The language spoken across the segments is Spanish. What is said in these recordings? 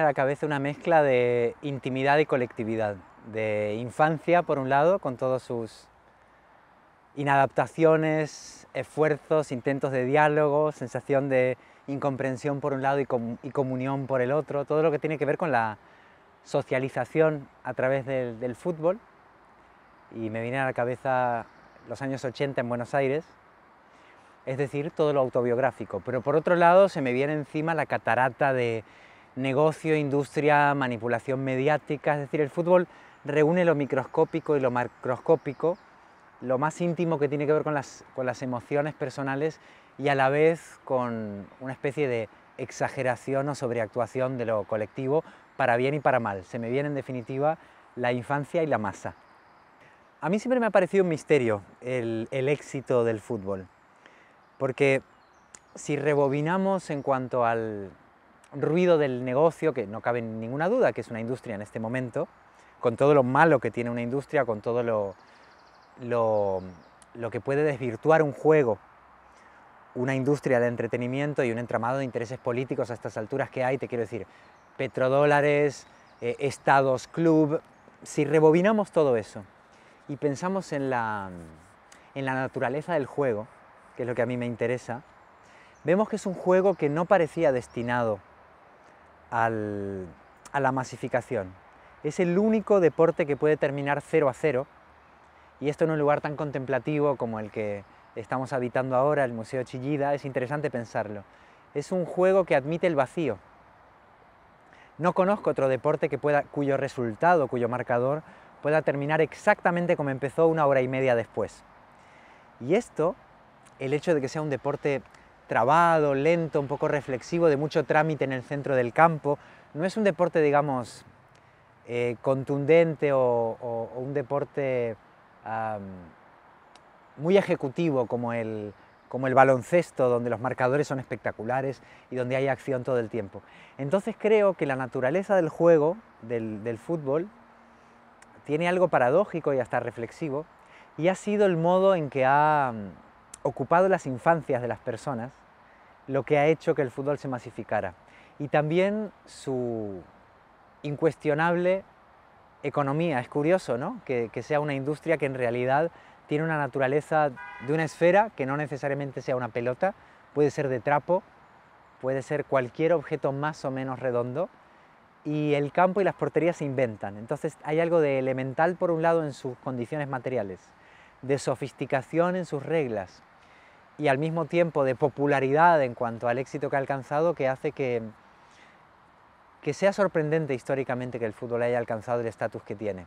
a la cabeza una mezcla de intimidad y colectividad, de infancia por un lado, con todos sus inadaptaciones, esfuerzos, intentos de diálogo, sensación de incomprensión por un lado y, comunión por el otro, todo lo que tiene que ver con la socialización a través del fútbol. Y me viene a la cabeza los años 80 en Buenos Aires, es decir, todo lo autobiográfico. Pero por otro lado se me viene encima la catarata de negocio, industria, manipulación mediática, es decir, el fútbol reúne lo microscópico y lo macroscópico, lo más íntimo que tiene que ver con las, con las emociones personales y a la vez con una especie de exageración o sobreactuación de lo colectivo, para bien y para mal. Se me viene en definitiva la infancia y la masa. A mí siempre me ha parecido un misterio el, el éxito del fútbol, porque si rebobinamos en cuanto al, ruido del negocio, que no cabe ninguna duda que es una industria en este momento, con todo lo malo que tiene una industria, con todo lo, lo, que puede desvirtuar un juego, una industria de entretenimiento y un entramado de intereses políticos a estas alturas que hay, te quiero decir, petrodólares, eh, estados, club, si rebobinamos todo eso y pensamos en la naturaleza del juego, que es lo que a mí me interesa, vemos que es un juego que no parecía destinado a la masificación. Es el único deporte que puede terminar 0 a 0 y esto en un lugar tan contemplativo como el que estamos habitando ahora, el Museo Chillida, es interesante pensarlo. Es un juego que admite el vacío. No conozco otro deporte que pueda, cuyo resultado, cuyo marcador, pueda terminar exactamente como empezó una hora y media después. Y esto, el hecho de que sea un deporte trabado, lento, un poco reflexivo, de mucho trámite en el centro del campo. No es un deporte, digamos, eh, contundente o, un deporte muy ejecutivo como el, como el baloncesto, donde los marcadores son espectaculares y donde hay acción todo el tiempo. Entonces creo que la naturaleza del juego, del, del fútbol, tiene algo paradójico y hasta reflexivo, y ha sido el modo en que ha ocupado las infancias de las personas, lo que ha hecho que el fútbol se masificara. Y también su incuestionable economía. Es curioso ¿no? que, que sea una industria que en realidad tiene una naturaleza de una esfera que no necesariamente sea una pelota, puede ser de trapo, puede ser cualquier objeto más o menos redondo, y el campo y las porterías se inventan. Entonces hay algo de elemental por un lado en sus condiciones materiales, de sofisticación en sus reglas, y al mismo tiempo de popularidad en cuanto al éxito que ha alcanzado que hace que, que sea sorprendente históricamente que el fútbol haya alcanzado el estatus que tiene.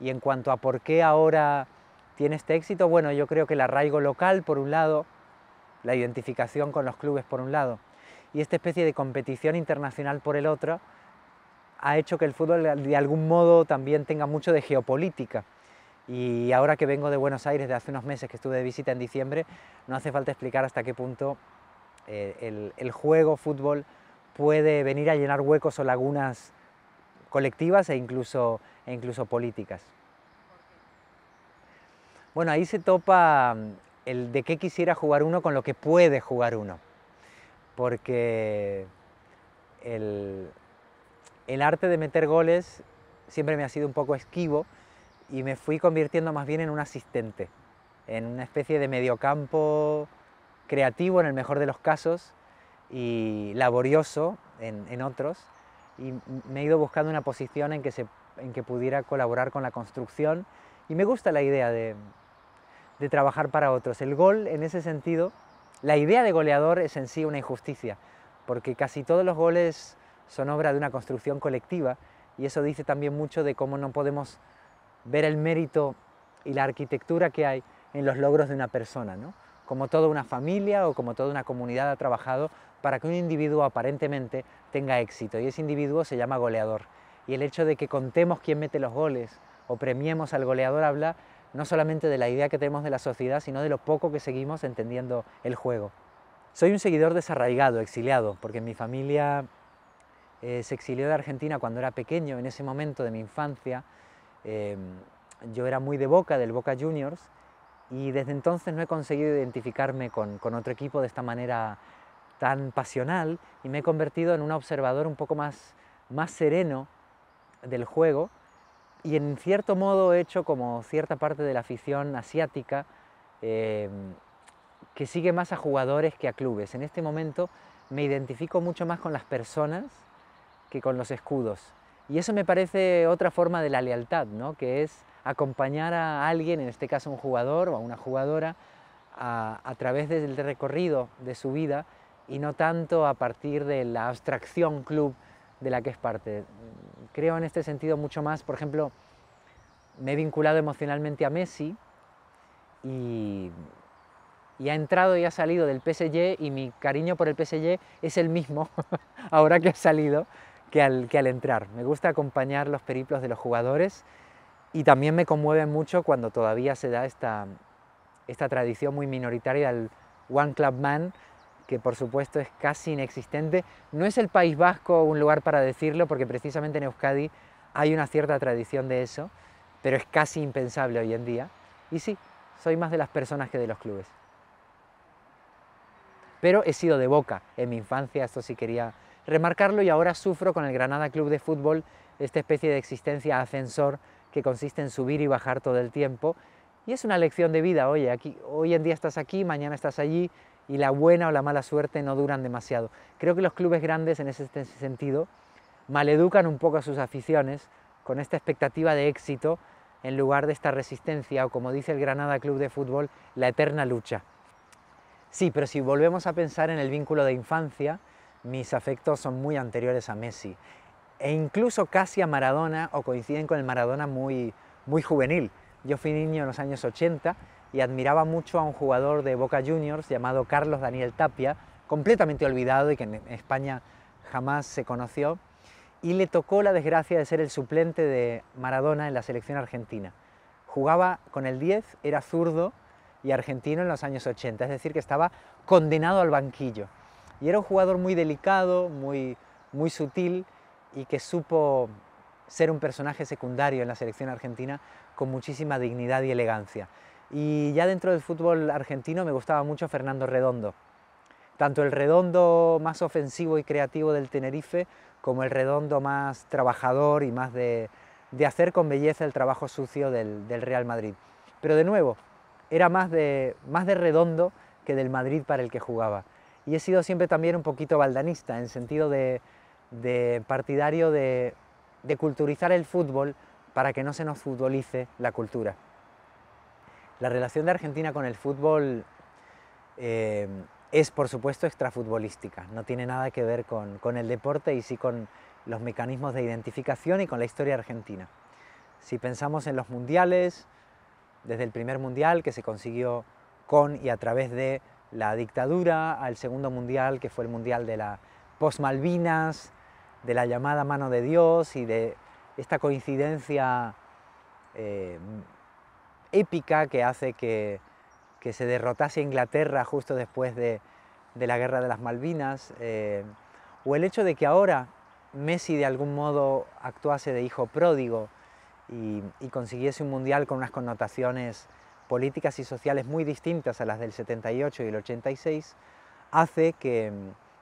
Y en cuanto a por qué ahora tiene este éxito, bueno, yo creo que el arraigo local, por un lado, la identificación con los clubes, por un lado, y esta especie de competición internacional, por el otro, ha hecho que el fútbol de algún modo también tenga mucho de geopolítica. Y ahora que vengo de Buenos Aires, de hace unos meses que estuve de visita en diciembre, no hace falta explicar hasta qué punto eh, el, juego fútbol puede venir a llenar huecos o lagunas colectivas e incluso, e incluso políticas. Bueno, ahí se topa mm, el de qué quisiera jugar uno con lo que puede jugar uno, porque el arte de meter goles siempre me ha sido un poco esquivo, y me fui convirtiendo más bien en un asistente, en una especie de mediocampo creativo en el mejor de los casos y laborioso en, otros. Y me he ido buscando una posición en que, en que pudiera colaborar con la construcción y me gusta la idea de trabajar para otros. El gol, en ese sentido, la idea de goleador es en sí una injusticia, porque casi todos los goles son obra de una construcción colectiva y eso dice también mucho de cómo no podemos ver el mérito y la arquitectura que hay en los logros de una persona, ¿no? como toda una familia o como toda una comunidad ha trabajado para que un individuo aparentemente tenga éxito. Y ese individuo se llama goleador. Y el hecho de que contemos quién mete los goles o premiemos al goleador habla no solamente de la idea que tenemos de la sociedad, sino de lo poco que seguimos entendiendo el juego. Soy un seguidor desarraigado, exiliado, porque mi familia eh, se exilió de Argentina cuando era pequeño, en ese momento de mi infancia, Em, yo era muy de Boca, del Boca Juniors, y desde entonces no he conseguido identificarme con, otro equipo de esta manera tan pasional y me he convertido en un observador un poco más, más sereno del juego y en cierto modo he hecho como cierta parte de la afición asiática em, que sigue más a jugadores que a clubes. En este momento me identifico mucho más con las personas que con los escudos. Y eso me parece otra forma de la lealtad, ¿no? que es acompañar a alguien, en este caso un jugador o a una jugadora, a, través del recorrido de su vida y no tanto a partir de la abstracción club de la que es parte. Creo en este sentido mucho más, por ejemplo, me he vinculado emocionalmente a Messi y ha entrado y ha salido del PSG y mi cariño por el PSG es el mismo ahora que ha salido que al, entrar. Me gusta acompañar los periplos de los jugadores y también me conmueve mucho cuando todavía se da esta, tradición muy minoritaria del One Club Man, que por supuesto es casi inexistente. No es el País Vasco un lugar para decirlo, porque precisamente en Euskadi hay una cierta tradición de eso, pero es casi impensable hoy en día. Y sí, soy más de las personas que de los clubes. Pero he sido de boca en mi infancia, esto sí quería remarcarlo y ahora sufro con el Granada Club de Fútbol esta especie de existencia ascensor que consiste en subir y bajar todo el tiempo. Y es una lección de vida, oye, aquí, hoy en día estás aquí, mañana estás allí y la buena o la mala suerte no duran demasiado. Creo que los clubes grandes en ese sentido maleducan un poco a sus aficiones con esta expectativa de éxito en lugar de esta resistencia o como dice el Granada Club de Fútbol, la eterna lucha. Sí, pero si volvemos a pensar en el vínculo de infancia, mis afectos son muy anteriores a Messi e incluso casi a Maradona o coinciden con el Maradona muy, muy juvenil. Yo fui niño en los años 80 y admiraba mucho a un jugador de Boca Juniors llamado Carlos Daniel Tapia, completamente olvidado y que en España jamás se conoció, y le tocó la desgracia de ser el suplente de Maradona en la selección argentina. Jugaba con el 10, era zurdo y argentino en los años 80, es decir, que estaba condenado al banquillo. Y era un jugador muy delicado, muy, muy sutil y que supo ser un personaje secundario en la selección argentina con muchísima dignidad y elegancia. Y ya dentro del fútbol argentino me gustaba mucho Fernando Redondo. Tanto el redondo más ofensivo y creativo del Tenerife como el redondo más trabajador y más de, hacer con belleza el trabajo sucio del, del, Real Madrid. Pero de nuevo, era más de, más de redondo que del Madrid para el que jugaba y he sido siempre también un poquito baldanista, en sentido de, partidario de, culturizar el fútbol para que no se nos futbolice la cultura. La relación de Argentina con el fútbol eh, es, por supuesto, extrafutbolística, no tiene nada que ver con el deporte y sí con los mecanismos de identificación y con la historia argentina. Si pensamos en los mundiales, desde el primer mundial que se consiguió con y a través de la dictadura, al segundo mundial, que fue el mundial de la post-Malvinas, de la llamada mano de Dios y de esta coincidencia eh, épica que hace que, que, se derrotase Inglaterra justo después de, la guerra de las Malvinas, eh, o el hecho de que ahora Messi de algún modo actuase de hijo pródigo y consiguiese un mundial con unas connotaciones políticas y sociales muy distintas a las del 78 y el 86, hace que,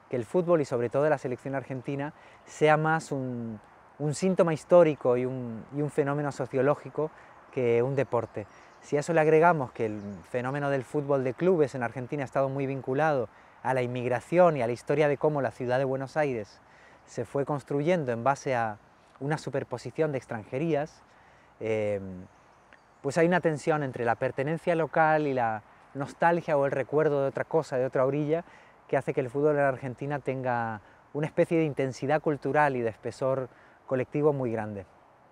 el fútbol y sobre todo la selección argentina sea más un, síntoma histórico y un, fenómeno sociológico que un deporte. Si a eso le agregamos que el fenómeno del fútbol de clubes en Argentina ha estado muy vinculado a la inmigración y a la historia de cómo la ciudad de Buenos Aires se fue construyendo en base a una superposición de extranjerías, eh, pues hay una tensión entre la pertenencia local y la nostalgia o el recuerdo de otra cosa, de otra orilla, que hace que el fútbol en Argentina tenga una especie de intensidad cultural y de espesor colectivo muy grande.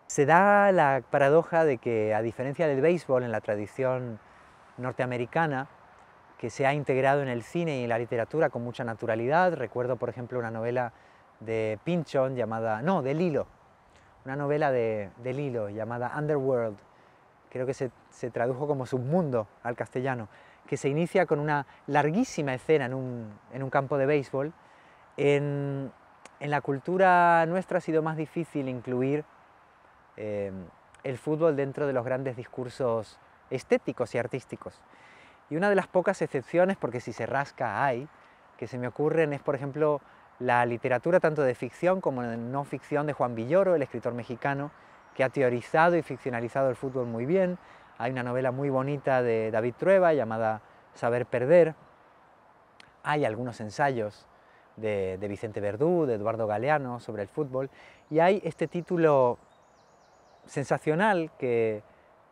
Se da la paradoja de que, a diferencia del béisbol en la tradición norteamericana, que se ha integrado en el cine y en la literatura con mucha naturalidad, recuerdo por ejemplo una novela de Pinchon llamada, no, de Lilo, una novela de, de Lilo llamada Underworld, creo que se, tradujo como submundo al castellano, que se inicia con una larguísima escena en un, campo de béisbol. En, la cultura nuestra ha sido más difícil incluir em, el fútbol dentro de los grandes discursos estéticos y artísticos. Y una de las pocas excepciones, porque si se rasca hay, que se me ocurren es, por ejemplo, la literatura tanto de ficción como de no ficción de Juan Villoro, el escritor mexicano, que ha teorizado y ficcionalizado el fútbol muy bien. Hay una novela muy bonita de David Trueba llamada Saber Perder. Hay algunos ensayos de, Vicente Verdú, de Eduardo Galeano sobre el fútbol. Y hay este título sensacional que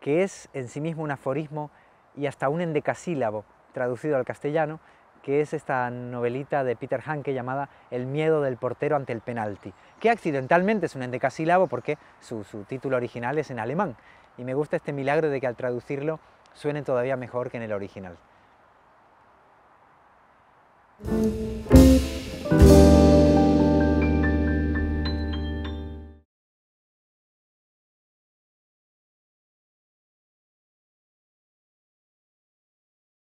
es en sí mismo un aforismo y hasta un endecasílabo traducido al castellano, que es esta novelita de Peter Hanke llamada El miedo del portero ante el penalti, que accidentalmente es un endecasílabo porque su, su título original es en alemán, y me gusta este milagro de que al traducirlo suene todavía mejor que en el original.